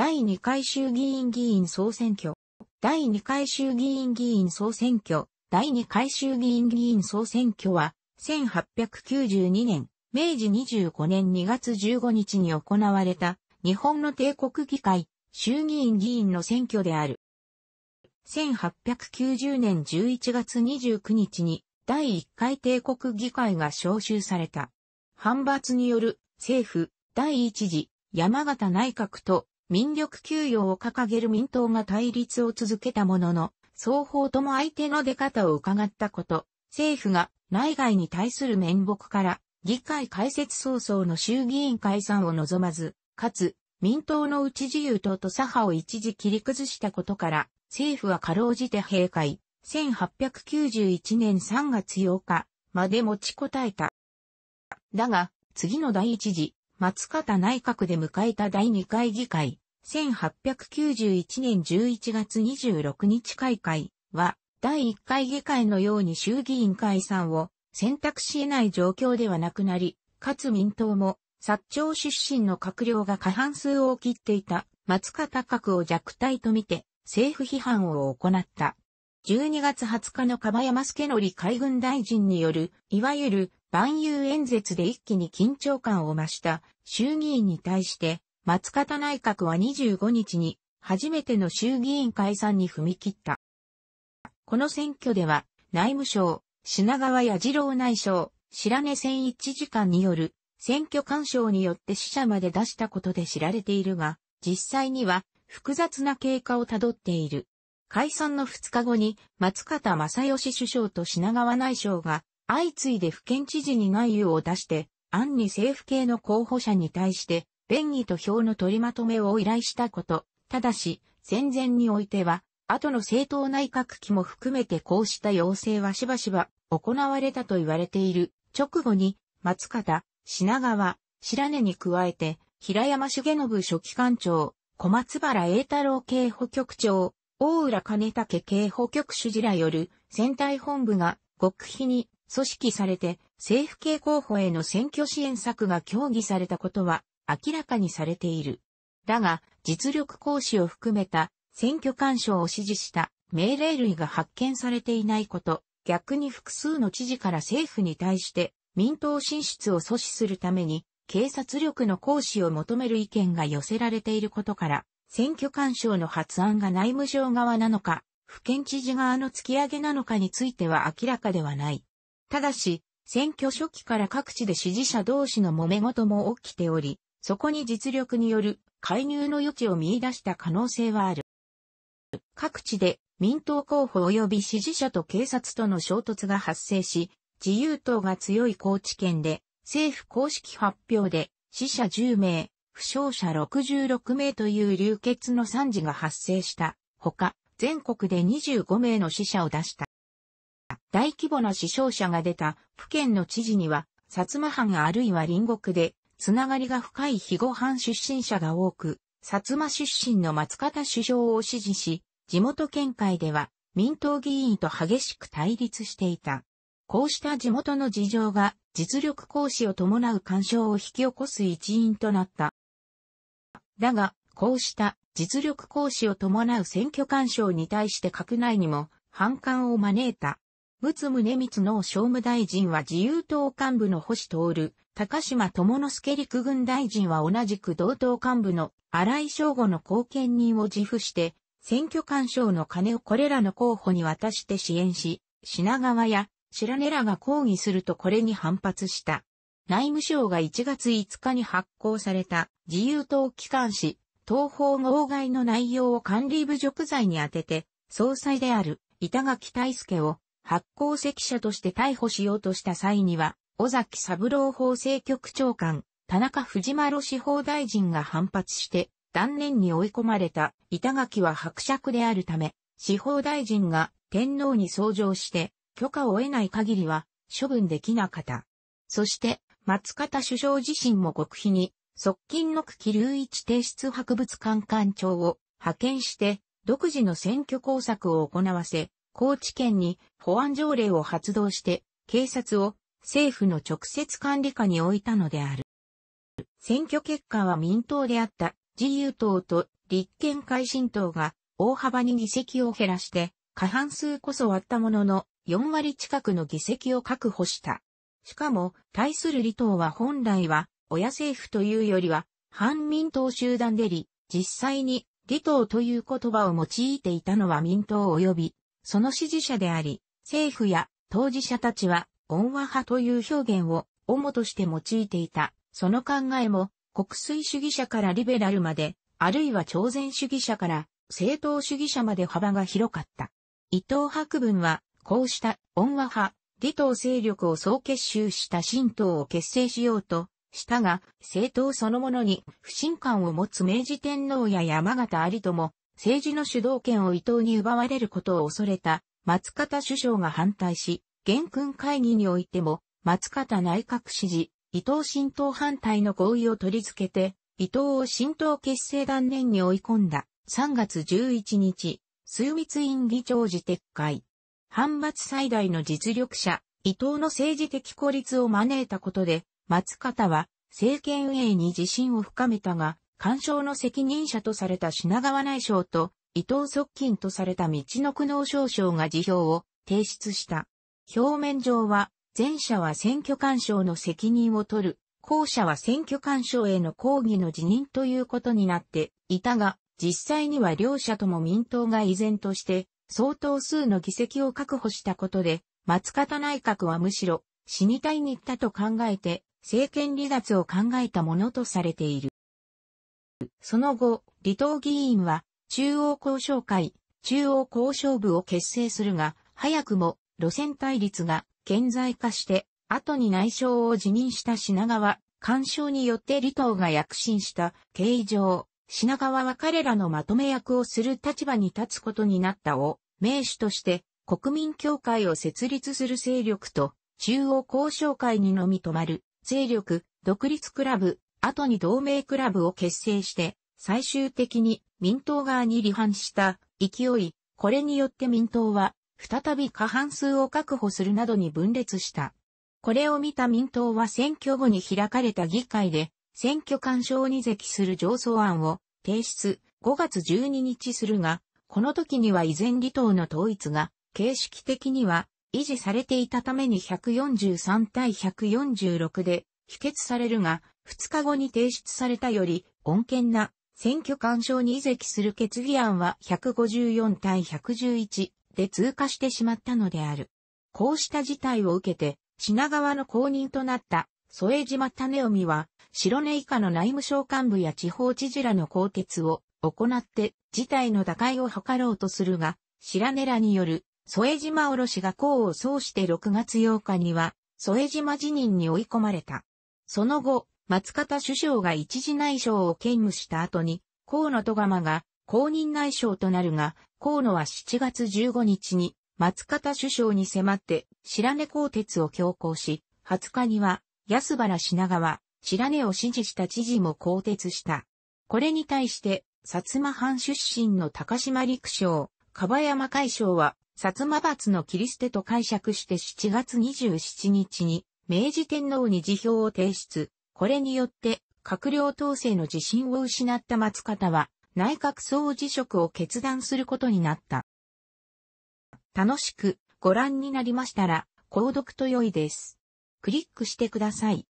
第2回衆議院議員総選挙、第2回衆議院議員総選挙、第2回衆議院議員総選挙は、1892年、明治25年2月15日に行われた、日本の帝国議会、衆議院議員の選挙である。1890年11月29日に、第1回帝国議会が招集された。反発による政府、第1次、山形内閣と民力給与を掲げる民党が対立を続けたものの、双方とも相手の出方を伺ったこと、政府が内外に対する面目から、議会開設早々の衆議院解散を望まず、かつ、民党の内自由党と左派を一時切り崩したことから、政府はかろうじて閉会、1891年3月8日まで持ちこたえた。だが、次の第一次松方内閣で迎えた第2回議会、1891年11月26日開会は、第1回議会のように衆議院解散を選択し得ない状況ではなくなり、かつ民党も、薩長出身の閣僚が過半数を切っていた松方閣を弱体とみて、政府批判を行った。12月20日の樺山助則海軍大臣による、いわゆる万有演説で一気に緊張感を増した衆議院に対して、松方内閣は25日に初めての衆議院解散に踏み切った。この選挙では内務省、品川や次郎内相、白根千一時間による選挙干渉によって死者まで出したことで知られているが、実際には複雑な経過をたどっている。解散の2日後に松方正義首相と品川内相が相次いで府県知事に内遊を出して、暗に政府系の候補者に対して、便宜と票の取りまとめを依頼したこと。ただし、戦前においては、後の政党内閣期も含めてこうした要請はしばしば行われたと言われている。直後に、松方、品川、白根に加えて、平山重信書記官長、小松原栄太郎警保局長、大浦兼武警報局主事らよる選対本部が極秘に組織されて政府系候補への選挙支援策が協議されたことは明らかにされている。だが、実力行使を含めた選挙干渉を指示した命令類が発見されていないこと、逆に複数の知事から政府に対して民党進出を阻止するために警察力の行使を求める意見が寄せられていることから、選挙干渉の発案が内務省側なのか、府県知事側の突き上げなのかについては明らかではない。ただし、選挙初期から各地で支持者同士の揉め事も起きており、そこに実力による介入の余地を見出した可能性はある。各地で民党候補及び支持者と警察との衝突が発生し、自由党が強い高知県で政府公式発表で死者10名、負傷者66名という流血の惨事が発生した。ほか、全国で25名の死者を出した。大規模な死傷者が出た府県の知事には、薩摩藩あるいは隣国で、つながりが深い肥後藩出身者が多く、薩摩出身の松方首相を支持し、地元県会では民党議員と激しく対立していた。こうした地元の事情が実力行使を伴う干渉を引き起こす一因となった。だが、こうした実力行使を伴う選挙干渉に対して閣内にも反感を招いた。むね宗光の商務大臣は自由党幹部の星徹、高島智之助陸軍大臣は同じく同党幹部の荒井正吾の後見人を自負して、選挙干渉の金をこれらの候補に渡して支援し、品川や白根らが抗議するとこれに反発した。内務省が1月5日に発行された自由党機関紙、東方号外の内容を管理部辱罪に当てて、総裁である板垣大介を発行責者として逮捕しようとした際には、尾崎三郎法制局長官、田中藤丸司法大臣が反発して、断念に追い込まれた板垣は伯爵であるため、司法大臣が天皇に奏上して許可を得ない限りは処分できなかった。そして、松方首相自身も極秘に、側近の区期隆一提出博物館館長を派遣して、独自の選挙工作を行わせ、高知県に保安条例を発動して、警察を政府の直接管理下に置いたのである。選挙結果は民党であった自由党と立憲改進党が大幅に議席を減らして過半数こそ割ったものの4割近くの議席を確保した。しかも、対する離党は本来は、親政府というよりは、反民党集団でり、実際に、離党という言葉を用いていたのは民党及び、その支持者であり、政府や当事者たちは、恩和派という表現を、主として用いていた。その考えも、国粋主義者からリベラルまで、あるいは朝鮮主義者から政党主義者まで幅が広かった。伊藤博文は、こうした恩和派、李党勢力を総結集した新党を結成しようとしたが、政党そのものに不信感を持つ明治天皇や山形有も、政治の主導権を伊藤に奪われることを恐れた松方首相が反対し、元勲会議においても松方内閣支持、伊藤新党反対の合意を取り付けて、伊藤を新党結成断念に追い込んだ。3月11日、枢密院議長時撤回。反伐最大の実力者、伊藤の政治的孤立を招いたことで、松方は政権運営に自信を深めたが、干渉の責任者とされた品川内省と伊藤側近とされた道の苦悩少将が辞表を提出した。表面上は、前者は選挙干渉の責任を取る、後者は選挙干渉への抗議の辞任ということになっていたが、実際には両者とも民党が依然として相当数の議席を確保したことで、松方内閣はむしろ死にたいに行ったと考えて、政権離脱を考えたものとされている。その後、離党議員は中央交渉会、中央交渉部を結成するが、早くも路線対立が顕在化して、後に内相を辞任した品川、干渉によって離党が躍進した形状。品川は彼らのまとめ役をする立場に立つことになったを、名手として国民協会を設立する勢力と、中央交渉会にのみ止まる、勢力、独立クラブ、後に同盟クラブを結成して、最終的に民党側に離反した勢い、これによって民党は、再び過半数を確保するなどに分裂した。これを見た民党は選挙後に開かれた議会で、選挙干渉に席する上訴案を提出5月12日するが、この時には依然離党の統一が形式的には維持されていたために143対146で否決されるが、2日後に提出されたより、穏健な選挙干渉に移籍する決議案は154対111で通過してしまったのである。こうした事態を受けて、品川の公認となった添島種臣は、白根以下の内務省幹部や地方知事らの更迭を行って事態の打開を図ろうとするが、白根らによる添島おろしが功を奏して6月8日には、添島辞任に追い込まれた。その後、松方首相が一時内省を兼務した後に、河野戸釜が公認内省となるが、河野は7月15日に松方首相に迫って白根鋼鉄を強行し、20日には安原品川、白根を支持した知事も更迭した。これに対して、薩摩藩出身の高島陸将、樺山海将は、薩摩閥の切り捨てと解釈して7月27日に、明治天皇に辞表を提出。これによって、閣僚統制の自信を失った松方は、内閣総辞職を決断することになった。楽しくご覧になりましたら、購読と良いです。クリックしてください。